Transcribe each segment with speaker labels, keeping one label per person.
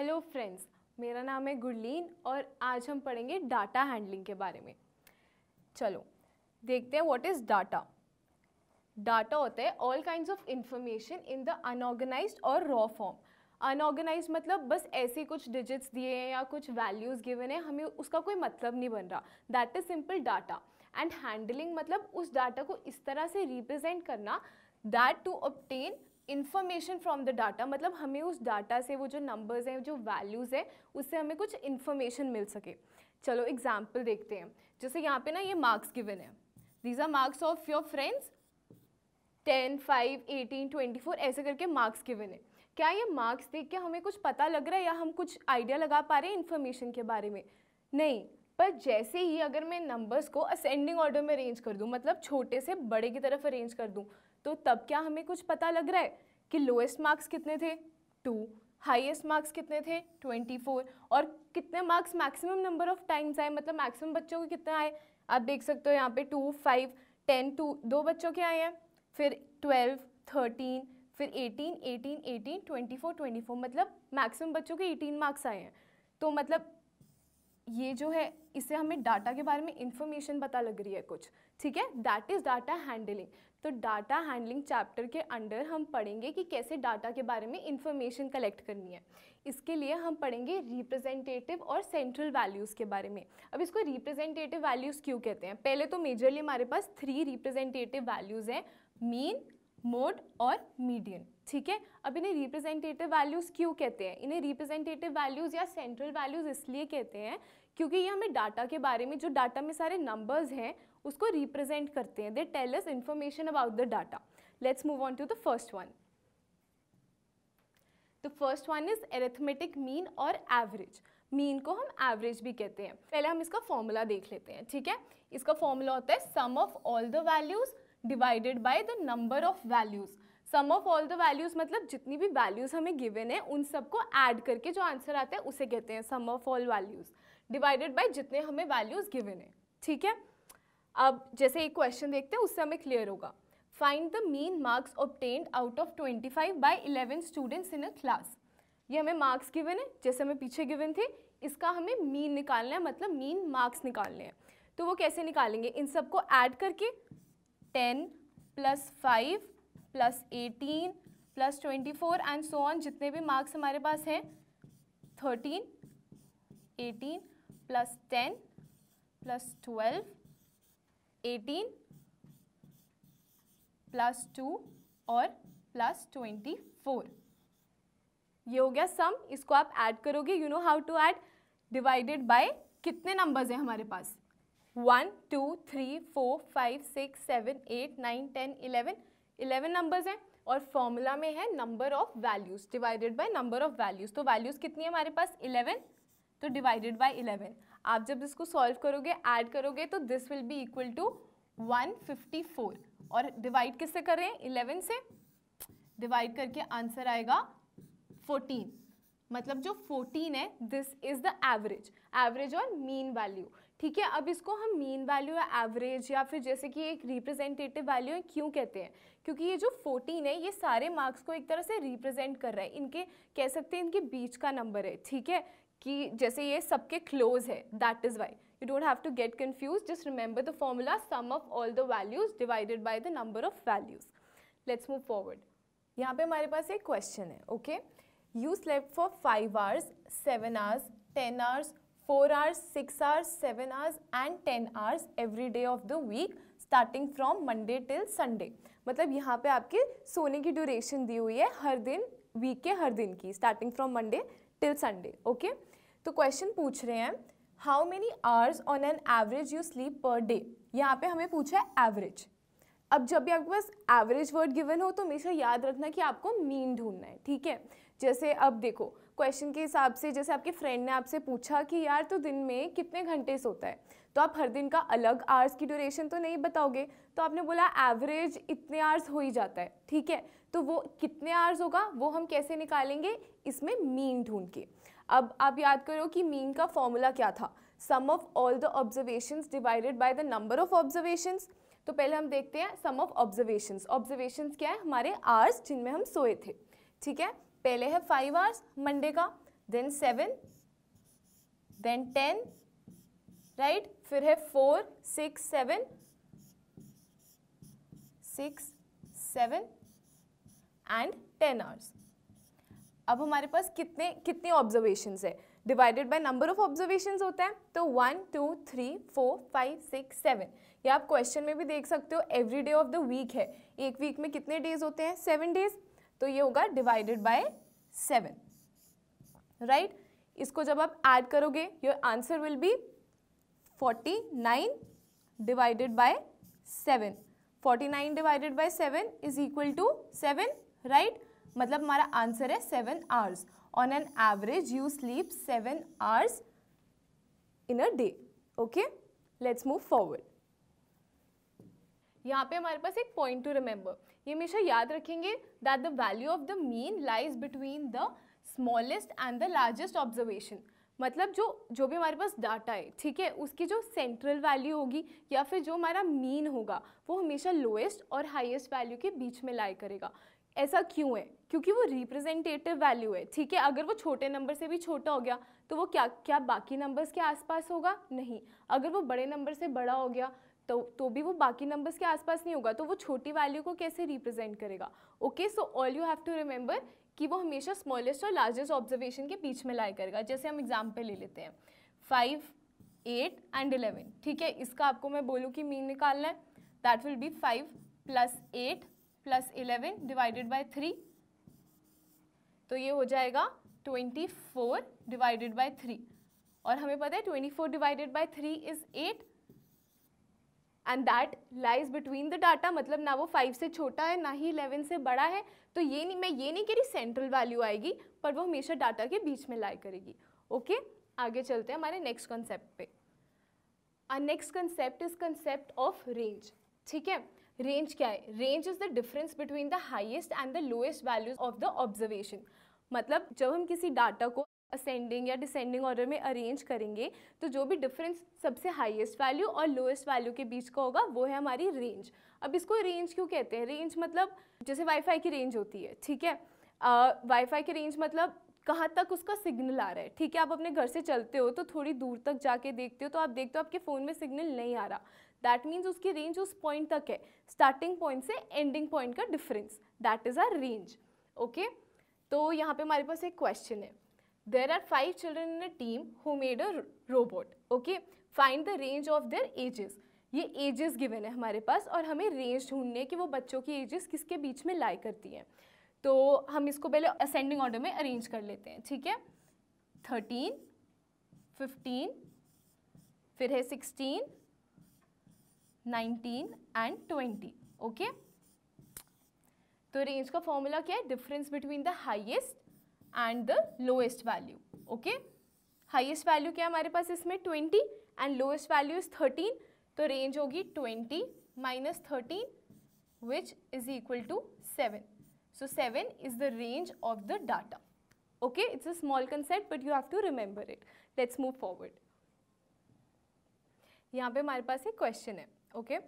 Speaker 1: Hello friends मेरा नाम है गुरलीन और आज हम पढ़ेंगे डाटा हैंडलिंग के बारे में चलो देखते हैं व्हाट इज़ डाटा डाटा होता है all kinds of information in the unorganise और रॉ फॉर्म अनऑर्गेनाइज मतलब बस ऐसे कुछ डिजिट्स दिए हैं या कुछ वैल्यूज़ गिवन है हमें उसका कोई मतलब नहीं बन रहा that is simple data and handling मतलब उस डाटा को इस तरह से रिप्रेजेंट करना that to obtain information from the data मतलब हमें उस डाटा से वो जो नंबर्स हैं जो वैल्यूज़ हैं उससे हमें कुछ इन्फॉर्मेशन मिल सके चलो एग्जाम्पल देखते हैं जैसे यहाँ पे ना ये मार्क्स गिवन है these are marks of your friends ten five eighteen twenty four ऐसे करके मार्क्स गिवन है क्या ये मार्क्स देख के हमें कुछ पता लग रहा है या हम कुछ आइडिया लगा पा रहे हैं इन्फॉर्मेशन के बारे में नहीं पर जैसे ही अगर मैं नंबर्स को असेंडिंग ऑर्डर में अरेंज कर दूँ मतलब छोटे से बड़े की तरफ अरेंज कर दूँ तो तब क्या हमें कुछ पता लग रहा है कि लोएस्ट मार्क्स कितने थे टू हाईएस्ट मार्क्स कितने थे 24 और कितने marks maximum number of times आए मतलब मैक्सिमम बच्चों के कितने आए आप देख सकते हो यहाँ पे टू फाइव टेन टू दो बच्चों के आए हैं फिर ट्वेल्व थर्टीन फिर eighteen twenty four twenty four मतलब मैक्सिमम बच्चों के एटीन मार्क्स आए हैं तो मतलब ये जो है इसे हमें डाटा के बारे में इंफॉर्मेशन पता लग रही है कुछ ठीक है दैट इज़ डाटा हैंडलिंग तो डाटा हैंडलिंग चैप्टर के अंडर हम पढ़ेंगे कि कैसे डाटा के बारे में इंफॉर्मेशन कलेक्ट करनी है इसके लिए हम पढ़ेंगे रिप्रेजेंटेटिव और सेंट्रल वैल्यूज़ के बारे में अब इसको रिप्रेजेंटेटिव वैल्यूज़ क्यों कहते हैं पहले तो मेजरली हमारे पास थ्री रिप्रेजेंटेटिव वैल्यूज़ हैं मीन मोड और मीडियन ठीक है अब इन्हें रिप्रेजेंटेटिव वैल्यूज़ क्यों कहते हैं इन्हें रिप्रेजेंटेटिव वैल्यूज़ या सेंट्रल वैल्यूज़ इसलिए कहते हैं क्योंकि ये हमें डाटा के बारे में जो डाटा में सारे नंबर्स हैं उसको रिप्रेजेंट करते हैं they tell us information about the data let's move on to the first one the first one is arithmetic mean और एवरेज मीन को हम एवरेज भी कहते हैं पहले हम इसका फॉर्मूला देख लेते हैं ठीक है इसका फॉर्मूला होता है sum of all the values divided by the number of values sum of all the values मतलब जितनी भी वैल्यूज़ हमें गिवन है उन सबको ऐड करके जो आंसर आता है उसे कहते हैं sum of all values divided by जितने हमें वैल्यूज़ गिवन है ठीक है अब जैसे एक क्वेश्चन देखते हैं उससे हमें क्लियर होगा find the mean marks obtained out of 25 by eleven students in a class ये हमें मार्क्स गिवन है जैसे हमें पीछे गिवन थे इसका हमें मीन निकालना है मतलब मीन मार्क्स निकालने हैं तो वो कैसे निकालेंगे इन सबको ऐड करके ten plus five plus eighteen plus twenty four and so on जितने भी मार्क्स हमारे पास हैं thirteen eighteen plus ten plus twelve eighteen plus two और प्लस ट्वेंटी फोर ये हो गया सम इसको आप ऐड करोगे you know how to add divided by कितने नंबर्स हैं हमारे पास one two three four five six seven eight nine ten eleven eleven numbers हैं और फॉर्मूला में है number of values divided by number of values तो वैल्यूज़ कितनी है हमारे पास इलेवन तो डिवाइडेड बाय इलेवन आप जब इसको सॉल्व करोगे ऐड करोगे तो this will be equal to 154 और डिवाइड किससे कर रहे हैं इलेवन से डिवाइड करके आंसर आएगा 14 मतलब जो 14 है this is the average average और मीन वैल्यू ठीक है अब इसको हम मीन वैल्यू या एवरेज या फिर जैसे कि एक रिप्रेजेंटेटिव वैल्यू है क्यों कहते हैं क्योंकि ये जो 14 है ये सारे मार्क्स को एक तरह से रिप्रेजेंट कर रहा है इनके कह सकते हैं इनके बीच का नंबर है ठीक है कि जैसे ये सबके क्लोज है that is why you don't have to get confuse just remember the formula sum of all the values divided by the number of values let's move forward यहाँ पे हमारे पास एक क्वेश्चन है okay you slept for five hours seven hours ten hours four hours six hours seven hours and ten hours every day of the week starting from Monday till Sunday मतलब यहाँ पे आपके सोने की ड्यूरेशन दी हुई है हर दिन वीक के हर दिन की starting from Monday till Sunday okay okay? तो क्वेश्चन पूछ रहे हैं how many hours on an average you sleep per day यहाँ पे हमें पूछा है एवरेज अब जब भी आपके पास एवरेज वर्ड गिवन हो तो हमेशा याद रखना कि आपको मीन ढूंढना है ठीक है जैसे अब देखो क्वेश्चन के हिसाब से जैसे आपके फ्रेंड ने आपसे पूछा कि यार तो दिन में कितने घंटे सोता है तो आप हर दिन का अलग आवर्स की ड्यूरेशन तो नहीं बताओगे तो आपने बोला एवरेज इतने आवर्स हो ही जाता है ठीक है तो वो कितने आवर्स होगा वो हम कैसे निकालेंगे इसमें मीन ढूंढ के अब आप याद करो कि मीन का फॉर्मूला क्या था sum of all the observations divided by the number of observations तो पहले हम देखते हैं सम ऑफ ऑब्जर्वेशंस ऑब्जर्वेशंस क्या है हमारे आवर्स जिनमें हम सोए थे ठीक है पहले है फाइव आवर्स मंडे का then seven then ten right फिर है four six seven six seven and ten hours अब हमारे पास कितने कितने ऑब्जर्वेशन है divided by number of observation होता है तो one two three four five six seven या आप क्वेश्चन में भी देख सकते हो every day of the week है एक वीक में कितने डेज होते हैं सेवन डेज तो ये होगा डिवाइडेड बाय सेवन राइट इसको जब आप ऐड करोगे your answer will be forty nine divided by seven forty nine divided by seven is equal to seven right मतलब हमारा आंसर है seven hours on an average you sleep seven hours in a day okay let's move forward यहाँ पे हमारे पास एक point two remember ये हमेशा याद रखेंगे that the value of the mean lies between the smallest and the largest observation मतलब जो जो भी हमारे पास डाटा है ठीक है उसकी जो सेंट्रल वैल्यू होगी या फिर जो हमारा मीन होगा वो हमेशा लोएस्ट और हाईएस्ट वैल्यू के बीच में लाई करेगा ऐसा क्यों है क्योंकि वो रिप्रेजेंटेटिव वैल्यू है ठीक है अगर वो छोटे नंबर से भी छोटा हो गया तो वो क्या क्या बाकी नंबर्स के आसपास होगा नहीं अगर वो बड़े नंबर से बड़ा हो गया तो तो भी वो बाकी नंबर्स के आसपास नहीं होगा तो वो छोटी वैल्यू को कैसे रिप्रेजेंट करेगा okay so all you have to remember कि वो हमेशा स्मॉलेस्ट और लार्जेस्ट ऑब्जर्वेशन के बीच में लाया करेगा जैसे हम एग्जाम्पल ले लेते हैं फाइव एट एंड इलेवन ठीक है इसका आपको मैं बोलूँ कि मीन निकालना है that will be five plus eight plus eleven divided by three तो ये हो जाएगा twenty four divided by three और हमें पता है twenty four divided by three is eight and that lies between the data मतलब ना वो फाइव से छोटा है ना ही इलेवन से बड़ा है तो ये नहीं मैं ये नहीं कह रही सेंट्रल वैल्यू आएगी पर वो हमेशा डाटा के बीच में लाई करेगी ओके okay? आगे चलते हैं हमारे नेक्स्ट कॉन्सेप्ट पे next concept is concept of range ठीक है रेंज क्या है range is the difference between the highest and the lowest values of the observation मतलब जब हम किसी डाटा को असेंडिंग या डिसेंडिंग ऑर्डर में अरेंज करेंगे तो जो भी डिफरेंस सबसे हाईएस्ट वैल्यू और लोएस्ट वैल्यू के बीच का होगा वो है हमारी रेंज अब इसको रेंज क्यों कहते हैं रेंज मतलब जैसे वाईफाई की रेंज होती है ठीक है वाईफाई की रेंज मतलब कहाँ तक उसका सिग्नल आ रहा है ठीक है आप अपने घर से चलते हो तो थोड़ी दूर तक जाके देखते हो तो आप देखते हो आपके फ़ोन में सिग्नल नहीं आ रहा दैट मीन्स उसकी रेंज उस पॉइंट तक है स्टार्टिंग पॉइंट से एंडिंग पॉइंट का difference that is our range okay तो यहाँ पे हमारे पास एक क्वेश्चन है there are five children in a team who made a robot okay find the range of their ages ये एजेस गिवन है हमारे पास और हमें रेंज ढूंढने कि वो बच्चों की एजेस किसके बीच में लाई करती हैं तो हम इसको पहले असेंडिंग ऑर्डर में अरेंज कर लेते हैं ठीक है थर्टीन फिफ्टीन फिर है sixteen nineteen and twenty okay तो रेंज का फॉर्मूला क्या है difference between the highest and the lowest value okay highest value क्या है हमारे पास इसमें twenty and lowest value is thirteen तो रेंज होगी twenty minus thirteen which is equal to seven So 7 is the range of the data. Okay, it's a small concept but you have to remember it. Let's move forward. यहाँ पे हमारे पास एक question है okay?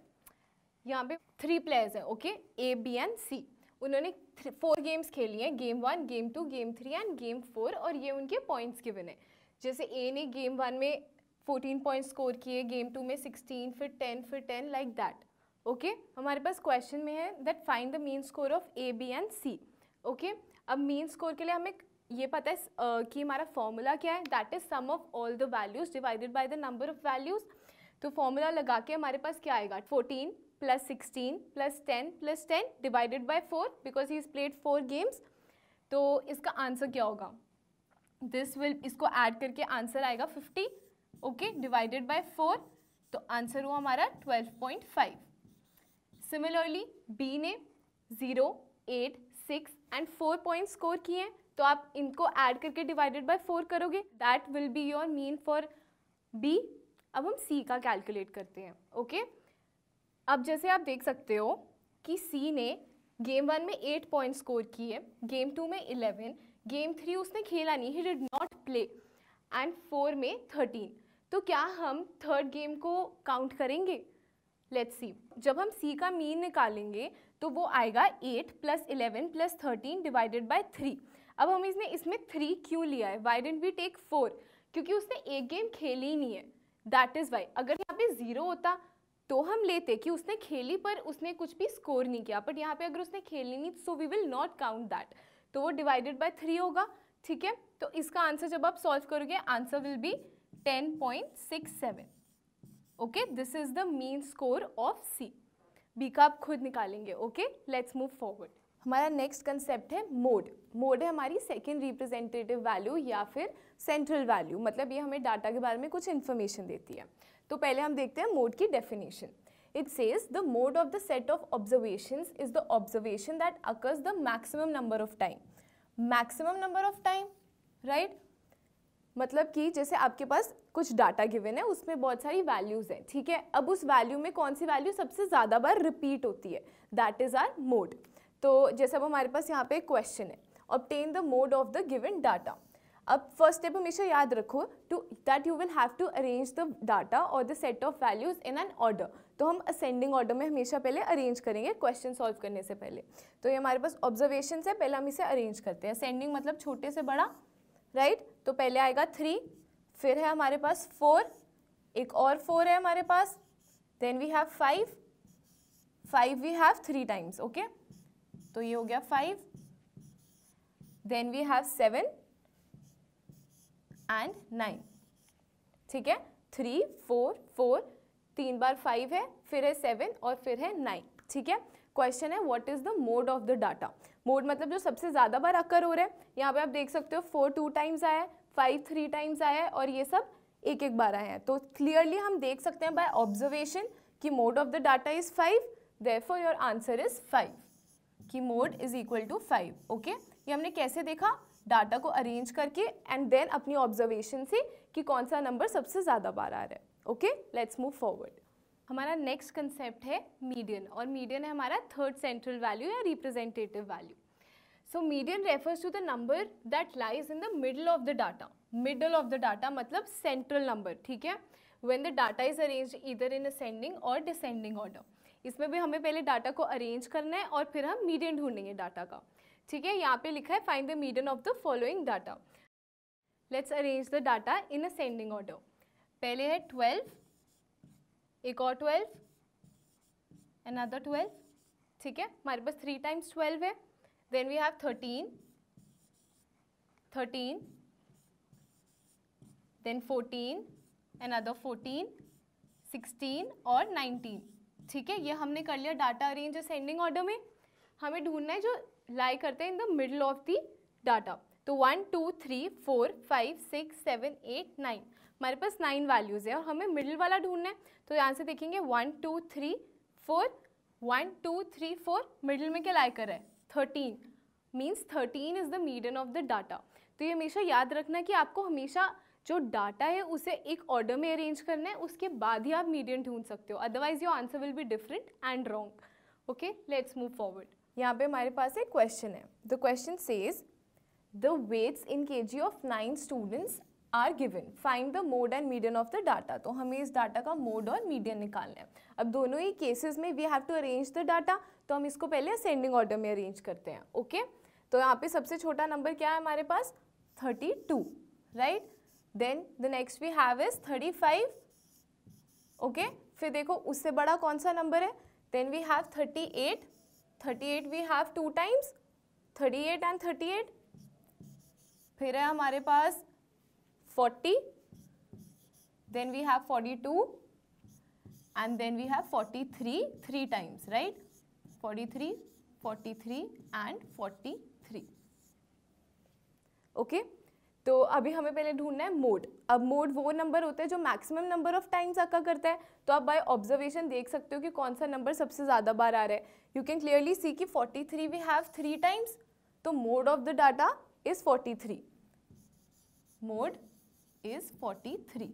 Speaker 1: यहाँ पे three players हैं okay a b and c उन्होंने फोर गेम्स खेली हैं game one game two game three and game four और ये उनके पॉइंट्स गिवन है जैसे ए ने गेम वन में 14 पॉइंट्स स्कोर किए गेम टू में 16 फिर 10 फिर 10 लाइक दैट ओके हमारे पास क्वेश्चन में है that find the mean score of A B and C okay अब मेन स्कोर के लिए हमें ये पता है uh, कि हमारा फॉर्मूला क्या है that is sum of all the values divided by the number of values तो फॉर्मूला लगा के हमारे पास क्या आएगा fourteen plus sixteen plus ten plus ten divided by four because he is played four games तो इसका आंसर क्या होगा दिस विल इसको ऐड करके आंसर आएगा fifty okay divided by four तो आंसर हुआ हमारा twelve point five similarly B ने zero eight six and four point score किए हैं तो आप इनको ऐड करके डिवाइडेड बाय फोर करोगे that will be your mean for B अब हम सी का कैलकुलेट करते हैं ओके okay? अब जैसे आप देख सकते हो कि सी ने गेम वन में एट पॉइंट स्कोर किए गेम टू में इलेवन गेम थ्री उसने खेला नहीं ही did not play and four में थर्टीन तो क्या हम थर्ड गेम को काउंट करेंगे लेट्स सी जब हम सी का मीन निकालेंगे तो वो आएगा eight plus eleven plus thirteen divided by three अब हम इसने इसमें थ्री क्यों लिया है why didn't we take four क्योंकि उसने एक गेम खेली ही नहीं है दैट इज़ वाई अगर यहाँ पे ज़ीरो होता तो हम लेते कि उसने खेली पर उसने कुछ भी स्कोर नहीं किया बट यहाँ पे अगर उसने खेली नहीं so we will not count that तो वो डिवाइडेड बाय थ्री होगा ठीक है तो इसका आंसर जब आप सॉल्व करोगे answer will be ten point six seven okay this is the mean score of C B का आप खुद निकालेंगे ओके लेट्स मूव फॉरवर्ड हमारा नेक्स्ट कंसेप्ट है मोड मोड है हमारी सेकेंड रिप्रेजेंटेटिव वैल्यू या फिर सेंट्रल वैल्यू मतलब ये हमें डाटा के बारे में कुछ इन्फॉर्मेशन देती है तो पहले हम देखते हैं मोड की definition it says the mode of the set of observation is the observation that occurs the maximum number of time maximum number of time right मतलब कि जैसे आपके पास कुछ डाटा गिवन है उसमें बहुत सारी वैल्यूज़ हैं ठीक है अब उस वैल्यू में कौन सी वैल्यू सबसे ज़्यादा बार रिपीट होती है दैट इज़ आर मोड तो जैसे अब हमारे पास यहाँ पे क्वेश्चन है obtain the mode of the given data अब फर्स्ट स्टेप हमेशा याद रखो to that you will have to arrange the data और the set of values in an order तो हम असेंडिंग ऑर्डर में हमेशा पहले अरेंज करेंगे क्वेश्चन सॉल्व करने से पहले तो ये हमारे पास ऑब्जर्वेशन है पहले हम इसे अरेंज करते हैं असेंडिंग मतलब छोटे से बड़ा राइट तो पहले आएगा थ्री फिर है हमारे पास फोर एक और फोर है हमारे पास then we have five five we have three times okay तो ये हो गया five then we have seven and nine ठीक है थ्री फोर फोर तीन बार फाइव है फिर है सेवन और फिर है नाइन ठीक है क्वेश्चन है what is the mode of the data mode मतलब जो सबसे ज़्यादा बार अक्कर हो रहा है यहाँ पे आप देख सकते हो फोर टू टाइम्स आया है फाइव थ्री टाइम्स आया है और ये सब एक एक बार आया है तो क्लियरली हम देख सकते हैं बाय ऑब्जर्वेशन कि mode of the data is five therefore your answer is five कि mode is equal to five okay ये हमने कैसे देखा डाटा को अरेंज करके एंड देन अपनी ऑब्जर्वेशन से कि कौन सा नंबर सबसे ज़्यादा बार आ रहा है ओके लेट्स मूव फॉरवर्ड हमारा नेक्स्ट कंसेप्ट है मीडियन और मीडियन है हमारा थर्ड सेंट्रल वैल्यू या representative value so median refers to the number that lies in the middle of the data middle of the data मतलब central number ठीक है when the data is arrange इधर in ascending और descending order इसमें भी हमें पहले data को अरेंज करना है और फिर हम मीडियन ढूंढेंगे डाटा का ठीक है यहाँ पे लिखा है find the median of the following data let's arrange the data in ascending order पहले है ट्वेल्व एक और ट्वेल्व अनदर ट्वेल्व ठीक है हमारे पास थ्री टाइम्स ट्वेल्व है then we have thirteen thirteen then fourteen another fourteen sixteen और नाइनटीन ठीक है ये हमने कर लिया डाटा अरेंज असेंडिंग ऑर्डर में हमें ढूंढना है जो लाई करते हैं in the middle of the data तो one two three four five six seven eight nine हमारे पास नाइन वैल्यूज़ है और हमें मिडिल वाला ढूंढना है तो यहाँ से देखेंगे one two three four one two three four middle में क्या लाइक है thirteen means thirteen is the median of the data तो ये हमेशा याद रखना कि आपको हमेशा जो डाटा है उसे एक ऑर्डर में अरेंज करना है उसके बाद ही आप मीडियम ढूंढ सकते हो otherwise your answer will be different and wrong okay let's move forward यहाँ पे हमारे पास एक क्वेश्चन है the question says the weights in K G of nine students are given find the mode and median of the data तो हमें इस data का मोड और मीडियन निकालना है अब दोनों ही केसेस में we have to arrange the data तो हम इसको पहले असेंडिंग ऑर्डर में अरेंज करते हैं ओके okay? तो यहाँ पे सबसे छोटा नंबर क्या है हमारे पास thirty two right then the next we have is thirty five okay फिर देखो उससे बड़ा कौन सा नंबर है then we have thirty eight thirty eight we have two times thirty eight and thirty eight फिर है हमारे पास 40 then we have 42 and then we have 43 three times right 43 43 and 43 okay okay? तो अभी हमें पहले ढूंढना है मोड अब मोड वो नंबर होता है जो मैक्सिमम नंबर ऑफ टाइम्स आका करता है तो आप बाय ऑब्जर्वेशन देख सकते हो कि कौन सा नंबर सबसे ज़्यादा बार आ रहा है यू कैन क्लियरली सी कि 43 वी हैव थ्री टाइम्स तो mode of the data is 43 mode is 43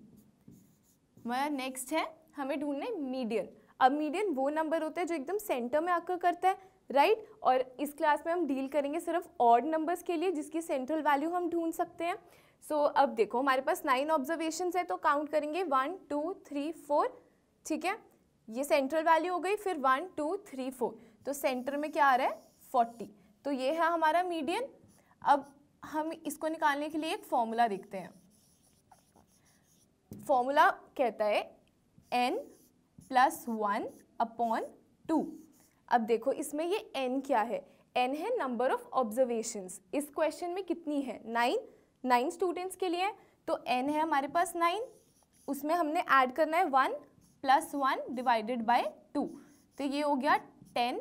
Speaker 1: मेरा नेक्स्ट है हमें ढूंढना है मीडियन अब मीडियन वो नंबर होता है जो एकदम सेंटर में आकर करता है राइट right? और इस क्लास में हम डील करेंगे सिर्फ ऑड नंबर्स के लिए जिसकी सेंट्रल वैल्यू हम ढूंढ सकते हैं सो so, अब देखो हमारे पास नाइन ऑब्जर्वेशन है तो काउंट करेंगे वन टू थ्री फोर ठीक है ये सेंट्रल वैल्यू हो गई फिर वन टू थ्री फोर तो सेंटर में क्या आ रहा है फोर्टी तो ये है हमारा मीडियन अब हम इसको निकालने के लिए एक फॉर्मूला देखते हैं फॉर्मूला कहता है N plus one upon two अब देखो इसमें ये एन क्या है एन है नंबर ऑफ ऑब्जर्वेशंस इस क्वेश्चन में कितनी है नाइन नाइन स्टूडेंट्स के लिए तो एन है हमारे पास नाइन उसमें हमने ऐड करना है one plus one divided by two तो ये हो गया ten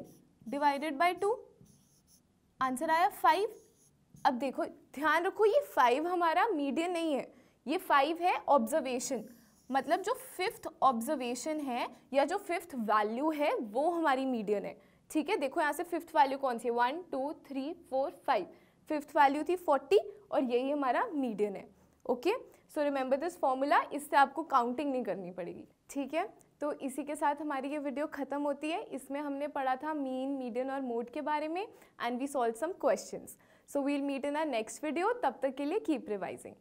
Speaker 1: divided by two answer आया फाइव अब देखो ध्यान रखो ये फाइव हमारा मीडियन नहीं है ये फाइव है ऑब्जर्वेशन मतलब जो फिफ्थ ऑब्जर्वेशन है या जो फिफ्थ वैल्यू है वो हमारी मीडियन है ठीक है देखो यहाँ से फिफ्थ वैल्यू कौन सी है one two three four five fifth value थी फोर्टी और यही हमारा मीडियन है okay so remember this formula इससे आपको काउंटिंग नहीं करनी पड़ेगी ठीक है तो इसी के साथ हमारी ये वीडियो ख़त्म होती है इसमें हमने पढ़ा था मीन मीडियन और मोड के बारे में and we solve some questions so we'll meet in our next video तब तक के लिए कीप रिवाइजिंग